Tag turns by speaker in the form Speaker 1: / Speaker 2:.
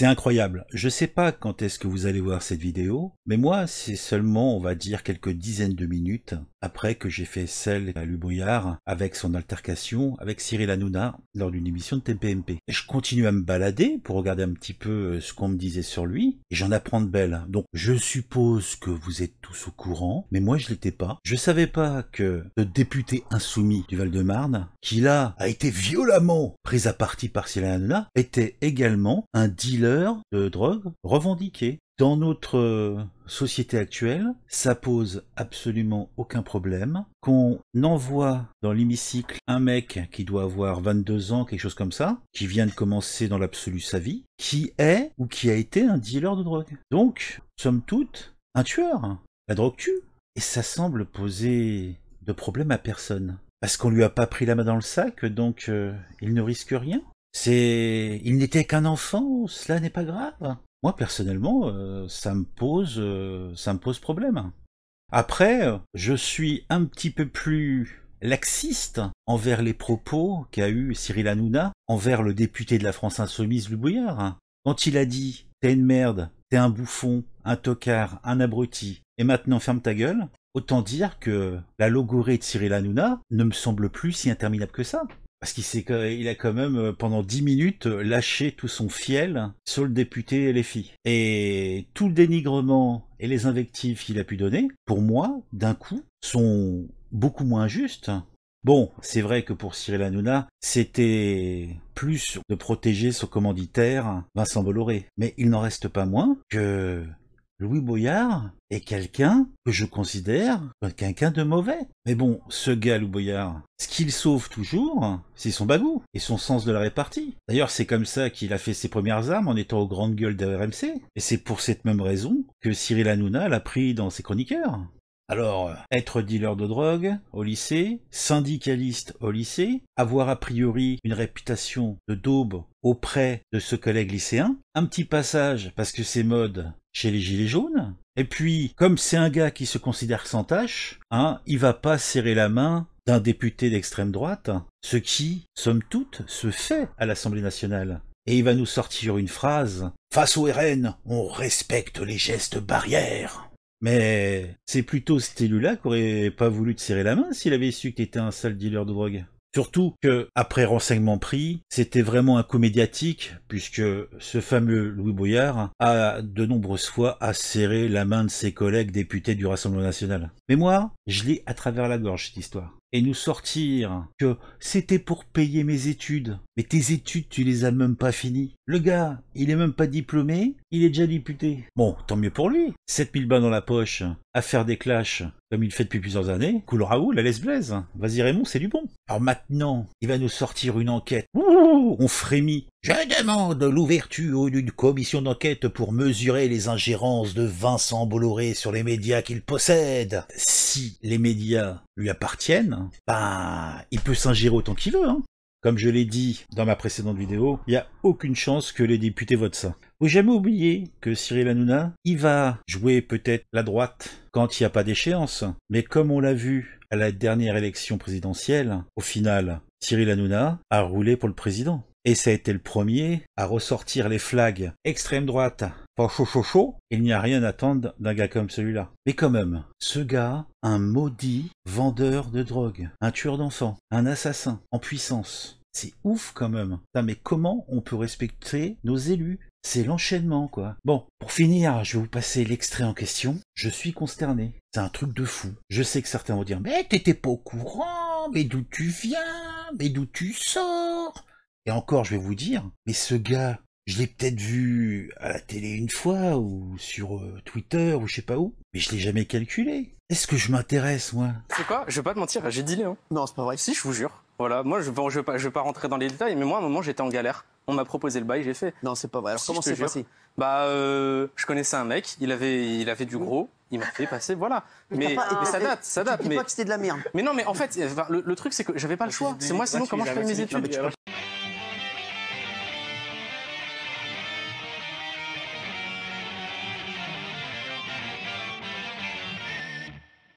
Speaker 1: C'est incroyable. Je sais pas quand est-ce que vous allez voir cette vidéo, mais moi, c'est seulement, on va dire, quelques dizaines de minutes après que j'ai fait celle à brouillard avec son altercation avec Cyril Hanouna lors d'une émission de TPMP. je continue à me balader pour regarder un petit peu euh, ce qu'on me disait sur lui et j'en apprends de belles. Donc, je suppose que vous êtes sous au courant, mais moi je l'étais pas. Je savais pas que le député insoumis du Val-de-Marne, qui là a été violemment pris à partie par Cyril là était également un dealer de drogue revendiqué. Dans notre euh, société actuelle, ça pose absolument aucun problème. Qu'on envoie dans l'hémicycle un mec qui doit avoir 22 ans, quelque chose comme ça, qui vient de commencer dans l'absolu sa vie, qui est ou qui a été un dealer de drogue. Donc, somme toute, un tueur la drogue tue. Et ça semble poser de problème à personne. Parce qu'on lui a pas pris la main dans le sac, donc euh, il ne risque rien. C'est, il n'était qu'un enfant, cela n'est pas grave. Moi personnellement, euh, ça me pose, euh, ça me pose problème. Après, je suis un petit peu plus laxiste envers les propos qu'a eu Cyril Hanouna envers le député de la France Insoumise, Louis Bouillard. Quand il a dit T'es une merde, t'es un bouffon, un tocard, un abruti, et maintenant ferme ta gueule, autant dire que la logorée de Cyril Hanouna ne me semble plus si interminable que ça. Parce qu'il a quand même, euh, pendant dix minutes, euh, lâché tout son fiel sur le député LFI. Et tout le dénigrement et les invectives qu'il a pu donner, pour moi, d'un coup, sont beaucoup moins justes. Bon, c'est vrai que pour Cyril Hanouna, c'était plus de protéger son commanditaire Vincent Bolloré. Mais il n'en reste pas moins que Louis Boyard est quelqu'un que je considère quelqu'un de mauvais. Mais bon, ce gars Louis Boyard, ce qu'il sauve toujours, c'est son bagou et son sens de la répartie. D'ailleurs, c'est comme ça qu'il a fait ses premières armes en étant aux grandes gueules de RMC. Et c'est pour cette même raison que Cyril Hanouna l'a pris dans ses chroniqueurs. Alors, être dealer de drogue au lycée, syndicaliste au lycée, avoir a priori une réputation de daube auprès de ce collègue lycéen, un petit passage parce que c'est mode chez les Gilets jaunes. Et puis, comme c'est un gars qui se considère sans tâche, hein, il va pas serrer la main d'un député d'extrême droite, ce qui, somme toute, se fait à l'Assemblée nationale. Et il va nous sortir une phrase Face au RN, on respecte les gestes barrières. Mais c'est plutôt cet élu-là qui aurait pas voulu te serrer la main s'il avait su que t'étais un sale dealer de drogue. Surtout que, après renseignement pris, c'était vraiment un coup médiatique, puisque ce fameux Louis Boyard a de nombreuses fois asserré la main de ses collègues députés du Rassemblement National. Mais moi, je lis à travers la gorge, cette histoire et nous sortir que c'était pour payer mes études. Mais tes études, tu les as même pas finies. Le gars, il est même pas diplômé, il est déjà député. Bon, tant mieux pour lui. 7000 bains dans la poche, à faire des clashs, comme il fait depuis plusieurs années. Cool Raoul, la laisse blaise. Vas-y Raymond, c'est du bon. Alors maintenant, il va nous sortir une enquête. Ouh, on frémit. Je demande l'ouverture d'une commission d'enquête pour mesurer les ingérences de Vincent Bolloré sur les médias qu'il possède. Si les médias lui appartiennent, bah, il peut s'ingérer autant qu'il veut. Hein. Comme je l'ai dit dans ma précédente vidéo, il n'y a aucune chance que les députés votent ça. Vous jamais oublier que Cyril Hanouna, il va jouer peut-être la droite quand il n'y a pas d'échéance. Mais comme on l'a vu à la dernière élection présidentielle, au final, Cyril Hanouna a roulé pour le président et ça a été le premier à ressortir les flags extrême droite, pas chaud chaud chaud, il n'y a rien à attendre d'un gars comme celui-là. Mais quand même, ce gars, un maudit vendeur de drogue, un tueur d'enfants, un assassin en puissance. C'est ouf quand même. mais comment on peut respecter nos élus c'est l'enchaînement, quoi. Bon, pour finir, je vais vous passer l'extrait en question. Je suis consterné. C'est un truc de fou. Je sais que certains vont dire Mais t'étais pas au courant, mais d'où tu viens, mais d'où tu sors et encore, je vais vous dire, mais ce gars, je l'ai peut-être vu à la télé une fois, ou sur euh, Twitter, ou je sais pas où, mais je l'ai jamais calculé. Est-ce que je m'intéresse, moi C'est quoi Je vais pas te mentir, j'ai dit Hein. Non, c'est pas vrai. Si, je vous jure. Voilà, moi, je, bon, je, vais pas, je vais pas rentrer dans les détails, mais moi, à un moment, j'étais en galère. On m'a proposé le bail, j'ai fait. Non, c'est pas vrai. Alors, comment c'est passé Bah, euh, je connaissais un mec, il avait, il avait du gros, il m'a fait passer, voilà. Mais, ça date, ça date. mais que c'était de la merde. Mais non, mais en fait, le, le truc, c'est que j'avais pas le ah, choix. C'est moi, sinon, comment je fais mes études